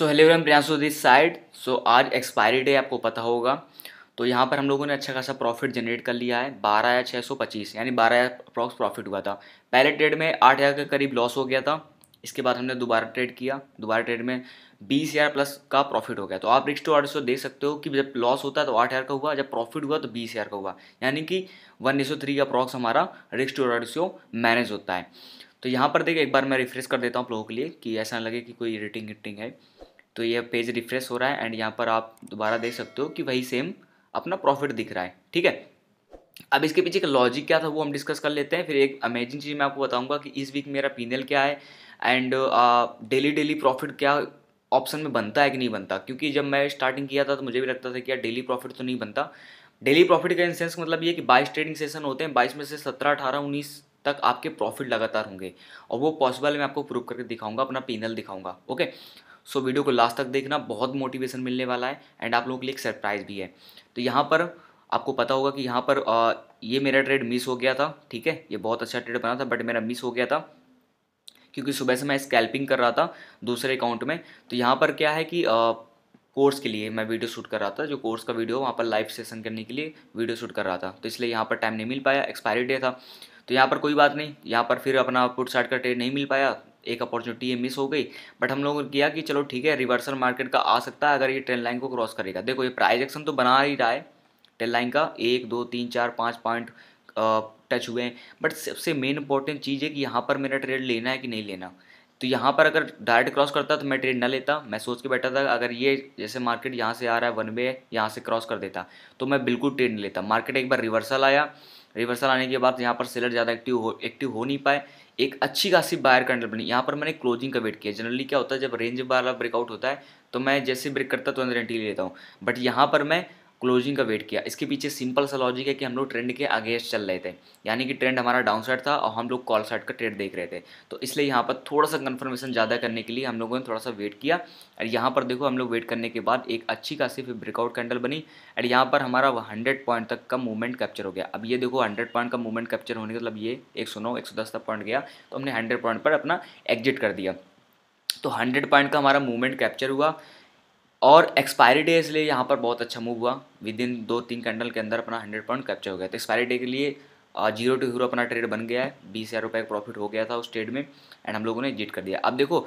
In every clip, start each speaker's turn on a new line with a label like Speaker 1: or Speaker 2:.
Speaker 1: so hello everyone Priyanshu this side so आज expiry day आपको पता होगा तो यहाँ पर हम लोगों ने अच्छा खासा प्रॉफिट जनरेट कर लिया है बारह हज़ार छः सौ पच्चीस यानी बारह हज़ार अप्रॉक्स प्रॉफिट हुआ था पहले ट्रेड में आठ हज़ार के करीब लॉस हो गया था इसके बाद हमने दोबारा ट्रेड किया दोबारा ट्रेड में बीस हज़ार प्लस का प्रॉफिट हो गया तो आप रिक्स टू आर्डर देख सकते हो कि जब लॉस होता है तो आठ हज़ार का हुआ जब प्रॉफिट हुआ तो बीस हज़ार का हुआ यानी कि वन एसो थ्री का अप्रॉक्स हमारा रिक्स टू रेशियो मैनेज होता है तो यहाँ पर देखिए एक बार मैं रिफ्रेश कर देता हूँ आप लोगों के लिए कि ऐसा लगे कि कोई रेटिंग विटिंग है तो ये पेज रिफ्रेश हो रहा है एंड यहाँ पर आप दोबारा देख सकते हो कि वही सेम अपना प्रॉफिट दिख रहा है ठीक है अब इसके पीछे का लॉजिक क्या था वो हम डिस्कस कर लेते हैं फिर एक अमेजिंग चीज़ मैं आपको बताऊंगा कि इस वीक मेरा पीनल क्या है एंड डेली डेली प्रॉफिट क्या ऑप्शन में बनता है कि नहीं बनता क्योंकि जब मैं स्टार्टिंग किया था तो मुझे भी लगता था कि यार डेली प्रॉफिट तो नहीं बनता डेली प्रॉफिट का इंसेंस मतलब ये कि बाईस ट्रेडिंग सेशन होते हैं बाईस में से सत्रह अठारह उन्नीस तक आपके प्रॉफिट लगातार होंगे और वो पॉसिबल मैं आपको प्रूव करके दिखाऊंगा अपना पीनल दिखाऊंगा ओके सो वीडियो को लास्ट तक देखना बहुत मोटिवेशन मिलने वाला है एंड आप लोगों के लिए एक सरप्राइज़ भी है तो यहाँ पर आपको पता होगा कि यहाँ पर आ, ये मेरा ट्रेड मिस हो गया था ठीक है ये बहुत अच्छा ट्रेड बना था बट मेरा मिस हो गया था क्योंकि सुबह से मैं स्कैल्पिंग कर रहा था दूसरे अकाउंट में तो यहाँ पर क्या है कि आ, कोर्स के लिए मैं वीडियो शूट कर रहा था जो कोर्स का वीडियो वहाँ पर लाइव सेशन करने के लिए वीडियो शूट कर रहा था तो इसलिए यहाँ पर टाइम नहीं मिल पाया एक्सपायरी डे था तो यहाँ पर कोई बात नहीं यहाँ पर फिर अपना पुट साइड का ट्रेड नहीं मिल पाया एक अपॉर्चुनिटी ये मिस हो गई बट हम लोगों ने किया कि चलो ठीक है रिवर्सल मार्केट का आ सकता है अगर ये ट्रेन लाइन को क्रॉस करेगा देखो ये प्राइज एक्शन तो बना ही रहा है ट्रेन लाइन का एक दो तीन चार पाँच पॉइंट टच हुए हैं बट सबसे मेन इंपॉर्टेंट चीज़ है कि यहाँ पर मेरा ट्रेड लेना है कि नहीं लेना तो यहाँ पर अगर डायरेक्ट क्रॉस करता तो मैं ट्रेड ना लेता मैं सोच के बैठा था अगर ये जैसे मार्केट यहाँ से आ रहा है वन वे यहाँ से क्रॉस कर देता तो मैं बिल्कुल ट्रेड नहीं लेता मार्केट एक बार रिवर्सल आया रिवर्सल आने के बाद यहाँ पर सेलर ज़्यादा एक्टिव हो एक्टिव हो नहीं पाए एक अच्छी खासी बायर कैंडल बनी यहाँ पर मैंने क्लोजिंग का वेट किया जनरली क्या होता है जब रेंज वाला ब्रेकआउट होता है तो मैं जैसे ब्रेक करता तो अंदर एंट्री लेता हूँ बट यहाँ पर मैं क्लोजिंग का वेट किया इसके पीछे सिंपल सा लॉजिक है कि हम लोग ट्रेंड के अगेंस्ट चल रहे थे यानी कि ट्रेंड हमारा डाउन साइड था और हम लोग कॉल साइड का ट्रेड देख रहे थे तो इसलिए यहाँ पर थोड़ा सा कन्फर्मेशन ज़्यादा करने के लिए हम लोगों ने थोड़ा सा वेट किया और यहाँ पर देखो हम लोग वेट करने के बाद एक अच्छी खासी फिर ब्रेकआउट कैंडल बनी और यहाँ पर हमारा हंड्रेड पॉइंट तक का मूवमेंट कैप्चर हो गया अब ये देखो हंड्रेड पॉइंट का मूवमेंट कैप्चर होने का मतलब ये एक सौ नौ एक सौ दस तक पॉइंट गया तो हमने हंड्रेड पॉइंट पर अपना एग्जिट कर दिया तो हंड्रेड पॉइंट का हमारा मूवमेंट कैप्चर हुआ और एक्सपायरी डे इसलिए यहाँ पर बहुत अच्छा मूव हुआ विद इन दो तीन कैंडल के अंदर अपना हंड्रेड पॉइंट कैप्चर हो गया तो एक्सपायरी डे के लिए जीरो टू हीरो अपना ट्रेड बन गया है बीस हज़ार रुपये का प्रॉफिट हो गया था उस ट्रेड में एंड हम लोगों ने एग्जिट कर दिया अब देखो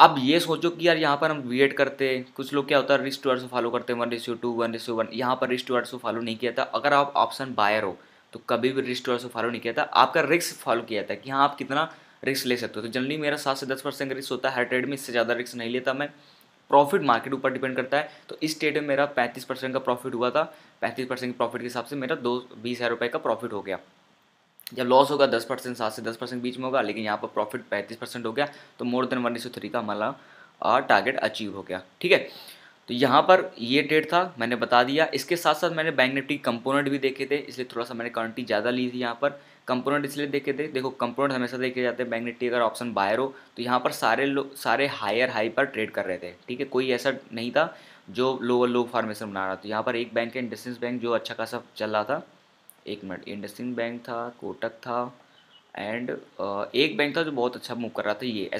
Speaker 1: अब ये सोचो कि यार यहाँ पर हम वेट करते कुछ लोग क्या होता है रिस्क टू टूअर्स फॉलो करते हैं वन रिस्यू टू वन रिस्यू वन यहाँ पर रिस्क टू टूअर्स फॉलो नहीं किया था अगर आप ऑप्शन बायर हो तो कभी भी रिस्क टू टूअर्स फॉलो नहीं किया था आपका रिस्क फॉलो किया था कि हाँ आप कितना रिस्क ले सकते हो तो जनरली मेरा सात से दस परसेंट रिस्क होता है हर ट्रेड में इससे ज़्यादा रिस्क नहीं लेता मैं प्रॉफिट मार्केट ऊपर डिपेंड करता है तो इस ट्रेड में मेरा पैंतीस परसेंट का प्रॉफिट हुआ था पैंतीस परसेंट के प्रॉफिट के हिसाब से मेरा दो बीस हज़ार रुपये का प्रॉफिट हो गया जब लॉस होगा दस परसेंट सात से दस परसेंट बीच में होगा लेकिन यहाँ पर प्रॉफिट पैंतीस परसेंट हो गया तो मोर देन वन थ्री का हमारा टारगेट अचीव हो गया ठीक है तो यहाँ पर ये ट्रेड था मैंने बता दिया इसके साथ साथ मैंने बैंक निफ्टी कंपोनेंट भी देखे थे इसलिए थोड़ा सा मैंने क्वान्टिटी ज़्यादा ली थी यहाँ पर कंपोनेंट इसलिए देखे थे देखो कंपोनेंट हमेशा देखे जाते हैं बैंक निफ्टी अगर ऑप्शन बायर हो तो यहाँ पर सारे लोग सारे हायर हाई पर ट्रेड कर रहे थे ठीक है कोई ऐसा नहीं था जो लोअर लो फार्मेशन बना रहा था यहाँ पर एक बैंक है इंडस्ट्रीज बैंक जो अच्छा खासा चल रहा था एक मिनट इंडस्ट्रीज बैंक था कोटक था एंड एक बैंक था जो बहुत अच्छा मूव कर रहा था ये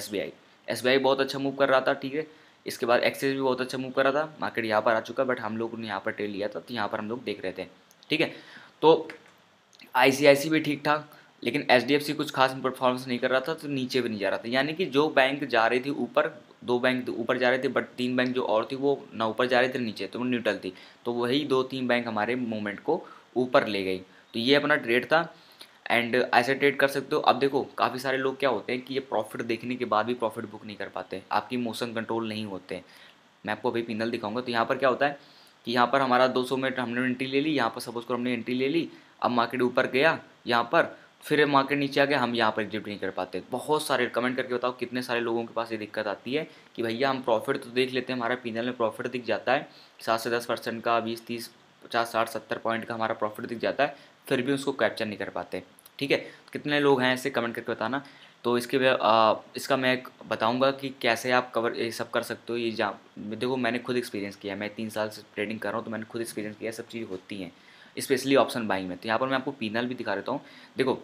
Speaker 1: एस बी बहुत अच्छा मूव कर रहा था ठीक है इसके बाद एक्सेस भी बहुत अच्छा मूव कर रहा था मार्केट यहाँ पर आ चुका बट हम लोग ने यहाँ पर ट्रेड लिया था तो यहाँ पर हम लोग देख रहे थे ठीक है तो आई भी ठीक ठाक लेकिन एच कुछ खास परफॉर्मेंस नहीं कर रहा था तो नीचे भी नहीं जा रहा था यानी कि जो बैंक जा रही थी ऊपर दो बैंक ऊपर जा रहे थे बट तीन बैंक जो और थी वो ना ऊपर जा रहे थे नीचे तो वो न्यूट्रल थी तो वही दो तीन बैंक हमारे मूवमेंट को ऊपर ले गई तो ये अपना ट्रेड था एंड ऐसे ट्रेड कर सकते हो अब देखो काफ़ी सारे लोग क्या होते हैं कि ये प्रॉफिट देखने के बाद भी प्रॉफिट बुक नहीं कर पाते आपकी मोशन कंट्रोल नहीं होते मैं आपको अभी पिनल दिखाऊंगा तो यहाँ पर क्या होता है कि यहाँ पर हमारा 200 में हमने एंट्री ले ली यहाँ पर सपोज करो हमने एंट्री ले ली अब मार्केट ऊपर गया यहाँ पर फिर मार्केट नीचे आ गया हम यहाँ पर एग्जिट नहीं कर पाते बहुत सारे कमेंट करके बताओ कितने सारे लोगों के पास ये दिक्कत आती है कि भैया हम प्रॉफिट तो देख लेते हैं हमारा पीनल में प्रॉफिट दिख जाता है सात से दस परसेंट का बीस तीस पचास साठ सत्तर पॉइंट का हमारा प्रॉफिट दिख जाता है फिर भी उसको कैप्चर नहीं कर पाते ठीक है कितने लोग हैं ऐसे कमेंट करके बताना तो इसके आ, इसका मैं बताऊंगा कि कैसे आप कवर ये सब कर सकते हो ये जा देखो मैंने खुद एक्सपीरियंस किया है मैं तीन साल से ट्रेडिंग कर रहा हूँ तो मैंने खुद एक्सपीरियंस किया सब चीज़ होती हैं स्पेशली ऑप्शन बाइंग में तो यहाँ पर मैं आपको पीनल भी दिखा देता हूँ देखो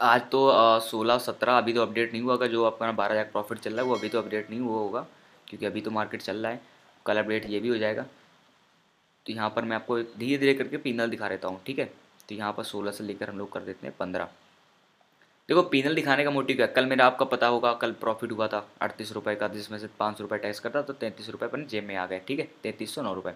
Speaker 1: आज तो सोलह सत्रह अभी तो अपडेट नहीं हुआ अगर जो आपका बारह हज़ार प्रॉफिट चल रहा है वो अभी तो अपडेट नहीं हुआ होगा क्योंकि अभी तो मार्केट चल रहा है कल अपडेट ये भी हो जाएगा तो यहाँ पर मैं आपको धीरे धीरे करके पीनल दिखा देता हूँ ठीक है तो यहाँ पर सोलह से लेकर हम लोग कर देते हैं पंद्रह देखो पीनल दिखाने का मोटिव क्या कल मेरा आपका पता होगा कल प्रॉफिट हुआ था अड़तीस रुपये का जिसमें से पाँच सौ रुपये टैक्स करता तो तैंतीस रुपये अपने जेब में आ गए ठीक है तैंतीस सौ नौ रुपये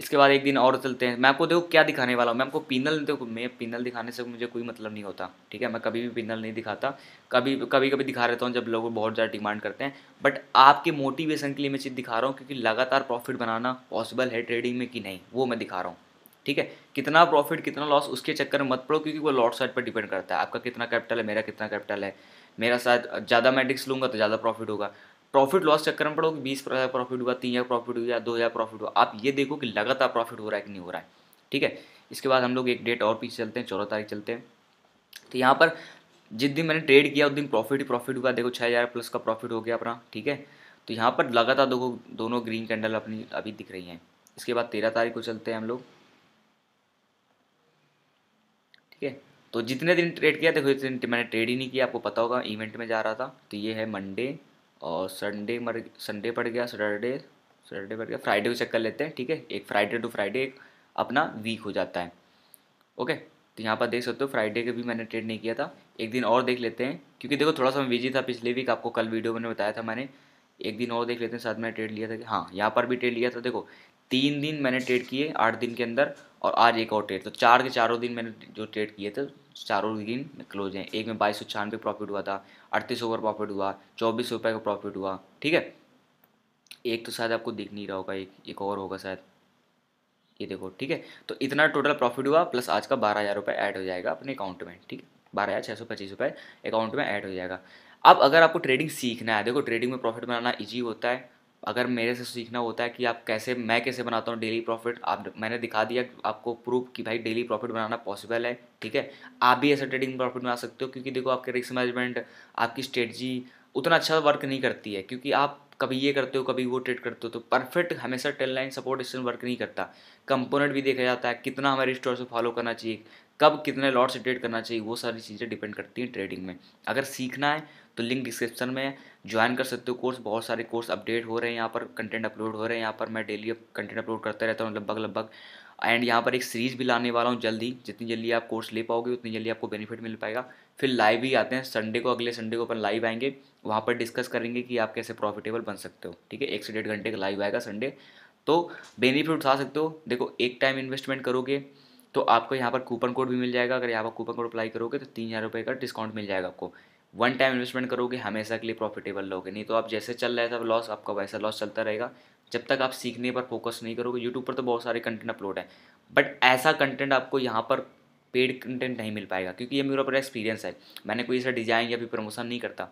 Speaker 1: इसके बाद एक दिन और चलते हैं मैं आपको देखो क्या दिखाने वाला हूँ मैं आपको पिनल देखो मैं पिनल दिखाने से मुझे कोई मतलब नहीं होता ठीक है मैं कभी भी पिनल नहीं दिखाता कभी कभी कभी दिखा रहता हूँ जब लोग बहुत ज़्यादा डिमांड करते हैं बट आपके मोटिवेशन के लिए मैं चीज़ दिखा रहा हूँ क्योंकि लगातार प्रॉफिट बनाना पॉसिबल है ट्रेडिंग में कि नहीं वो मैं दिखा रहा हूँ ठीक है कितना प्रॉफिट कितना लॉस उसके चक्कर में मत पड़ो क्योंकि वो लॉट साइड पर डिपेंड करता है आपका कितना कैपिटल है मेरा कितना कैपिटल है मेरा शायद ज़्यादा मैं लूँगा तो ज़्यादा प्रॉफिट होगा प्रॉफिट लॉस चक्कर में पड़ो कि बीस हज़ार प्रॉफिट हुआ तीन हज़ार प्रॉफिट हुआ दो हज़ार प्रॉफिट हुआ आप ये देखो कि लगातार प्रॉफिट हो रहा है कि नहीं हो रहा है ठीक है इसके बाद हम लोग एक डेट और पीछे चलते हैं चौदह तारीख चलते हैं तो यहाँ पर जिस दिन मैंने ट्रेड किया उस दिन प्रॉफिट ही प्रॉफिट हुआ देखो छः हज़ार प्लस का प्रॉफिट हो गया अपना ठीक है तो यहाँ पर लगातार देखो दोनों ग्रीन कैंडल अपनी अभी दिख रही हैं इसके बाद तेरह तारीख को चलते हैं हम लोग ठीक है तो जितने दिन ट्रेड किया देखो जितने दिन मैंने ट्रेड ही नहीं किया आपको पता होगा इवेंट में जा रहा था तो ये है मंडे और संडे मर संडे पड़ गया सैटरडे सैटरडे पड़ गया फ्राइडे को चेक कर लेते हैं ठीक है एक फ्राइडे टू फ्राइडे एक अपना वीक हो जाता है ओके तो यहाँ पर देख सकते हो फ्राइडे के भी मैंने ट्रेड नहीं किया था एक दिन और देख लेते हैं क्योंकि देखो थोड़ा सा मैं बिजी था पिछले वीक आपको कल वीडियो मैंने बताया था मैंने एक दिन और देख लेते हैं साथ में ट्रेड लिया था हाँ यहाँ पर भी ट्रेड लिया था देखो तीन दिन मैंने ट्रेड किए आठ दिन के अंदर और आज एक और ट्रेड तो चार के चारों दिन मैंने जो ट्रेड किए थे चारों दिन क्लोज हैं एक में बाईस सौ छियानवे प्रॉफिट हुआ था अड़तीस ओवर प्रॉफिट हुआ चौबीस रुपये का प्रॉफिट हुआ ठीक है एक तो शायद आपको दिख नहीं रहा होगा एक एक और होगा शायद ये देखो ठीक है तो इतना टोटल प्रॉफिट हुआ प्लस आज का बारह हज़ार रुपये ऐड हो जाएगा अपने अकाउंट में ठीक है बारह हज़ार छः सौ पच्चीस रुपये अकाउंट में ऐड हो जाएगा अब अगर आपको ट्रेडिंग सीखना है देखो ट्रेडिंग में प्रॉफिट बनाना ईजी होता है अगर मेरे से सीखना होता है कि आप कैसे मैं कैसे बनाता हूँ डेली प्रॉफिट आप मैंने दिखा दिया आपको प्रूफ कि भाई डेली प्रॉफिट बनाना पॉसिबल है ठीक है आप भी ऐसा ट्रेडिंग प्रॉफिट बना सकते हो क्योंकि देखो आपके रिस्क मैनेजमेंट आपकी स्ट्रेटजी उतना अच्छा वर्क नहीं करती है क्योंकि आप कभी ये करते हो कभी वो ट्रेड करते हो तो परफेक्ट हमेशा tail line support station work नहीं करता कंपोनेंट भी देखा जाता है कितना हमारे स्टोर से फॉलो करना चाहिए कब कितने लॉट से ट्रेड करना चाहिए वो सारी चीज़ें डिपेंड करती हैं ट्रेडिंग में अगर सीखना है तो लिंक डिस्क्रिप्शन में ज्वाइन कर सकते हो कोर्स बहुत सारे कोर्स अपडेट हो रहे हैं यहाँ पर कंटेंट अपलोड हो रहे हैं यहाँ पर मैं डेली कंटेंट अपलोड करता रहता हूँ लगभग लगभग एंड यहाँ पर एक सीरीज़ भी लाने वाला हूँ जल्दी जितनी जल्दी आप कोर्स ले पाओगे उतनी जल्दी आपको बेनिफिट मिल पाएगा फिर लाइव भी आते हैं संडे को अगले संडे को अपन लाइव आएंगे वहाँ पर डिस्कस करेंगे कि आप कैसे प्रॉफिटेबल बन सकते हो ठीक है एक से डेढ़ घंटे का लाइव आएगा संडे तो बेनिफिट उठा सकते हो देखो एक टाइम इन्वेस्टमेंट करोगे तो आपको यहाँ पर कूपन कोड भी मिल जाएगा अगर यहाँ पर कूपन कोड अप्लाई करोगे तो तीन हज़ार रुपये का डिस्काउंट मिल जाएगा आपको वन टाइम इन्वेस्टमेंट करोगे हमेशा के लिए प्रॉफिटेबल लोगे नहीं तो आप जैसे चल रहे थे लॉस आपका वैसा लॉस चलता रहेगा जब तक आप सीखने पर फोकस नहीं करोगे यूट्यूब पर तो बहुत सारे कंटेंट अपलोड है बट ऐसा कंटेंट आपको यहाँ पर पेड कंटेंट नहीं मिल पाएगा क्योंकि ये मेरा पूरा एक्सपीरियंस है मैंने कोई ऐसा डिज़ाइन या फिर प्रमोशन नहीं करता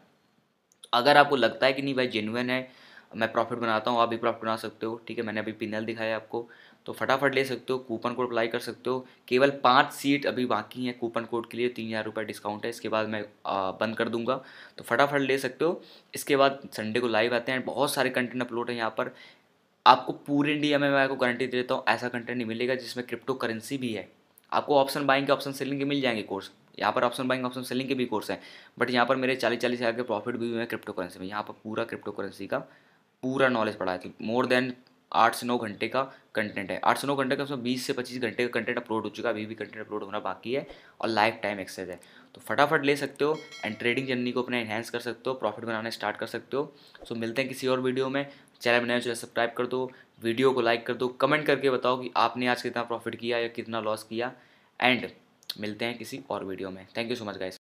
Speaker 1: अगर आपको लगता है कि नहीं भाई जेनुअन है मैं प्रॉफिट बनाता हूँ आप भी प्रॉफिट बना सकते हो ठीक है मैंने अभी पिनल दिखाया आपको तो फटाफट ले सकते हो कूपन कोड अप्लाई कर सकते हो केवल पाँच सीट अभी बाकी हैं कूपन कोड के लिए तीन हज़ार रुपये डिस्काउंट है इसके बाद मैं बंद कर दूंगा तो फटाफट ले सकते हो इसके बाद संडे को लाइव आते हैं बहुत सारे कंटेंट अपलोड हैं यहाँ पर आपको पूरे इंडिया में मैं आपको गारंटी दे देता हूँ ऐसा कंटेंट नहीं मिलेगा जिसमें क्रिप्टो करेंसी भी है आपको ऑप्शन बाइंग के ऑप्शन सेलिंग के मिल जाएंगे कोर्स यहाँ पर ऑप्शन बाइंग ऑप्शन सेलिंग के भी कोर्स हैं बट यहाँ पर मेरे चालीस चालीस हज़ार के प्रॉफिट भी हुए हैं क्रिप्टो करेंसी में यहाँ पर पूरा क्रिप्टो करेंसी का पूरा नॉलेज पढ़ाया था मोर देन आठ से नौ घंटे का कंटेंट है आठ से नौ घंटे का उसमें मतलब बीस से पच्चीस घंटे का कंटेंट अपलोड हो चुका है अभी भी कंटेंट अपलोड होना बाकी है और लाइफ टाइम एक्सेस है तो फटाफट ले सकते हो एंड ट्रेडिंग जर्नी को अपना एनहेंस कर सकते हो प्रॉफिट बनाना स्टार्ट कर सकते हो सो मिलते हैं किसी और वीडियो में चैनल बनाए चैनल सब्सक्राइब कर दो वीडियो को लाइक कर दो कमेंट करके बताओ कि आपने आज कितना प्रॉफिट किया या कितना लॉस किया एंड मिलते हैं किसी और वीडियो में thank you so much guys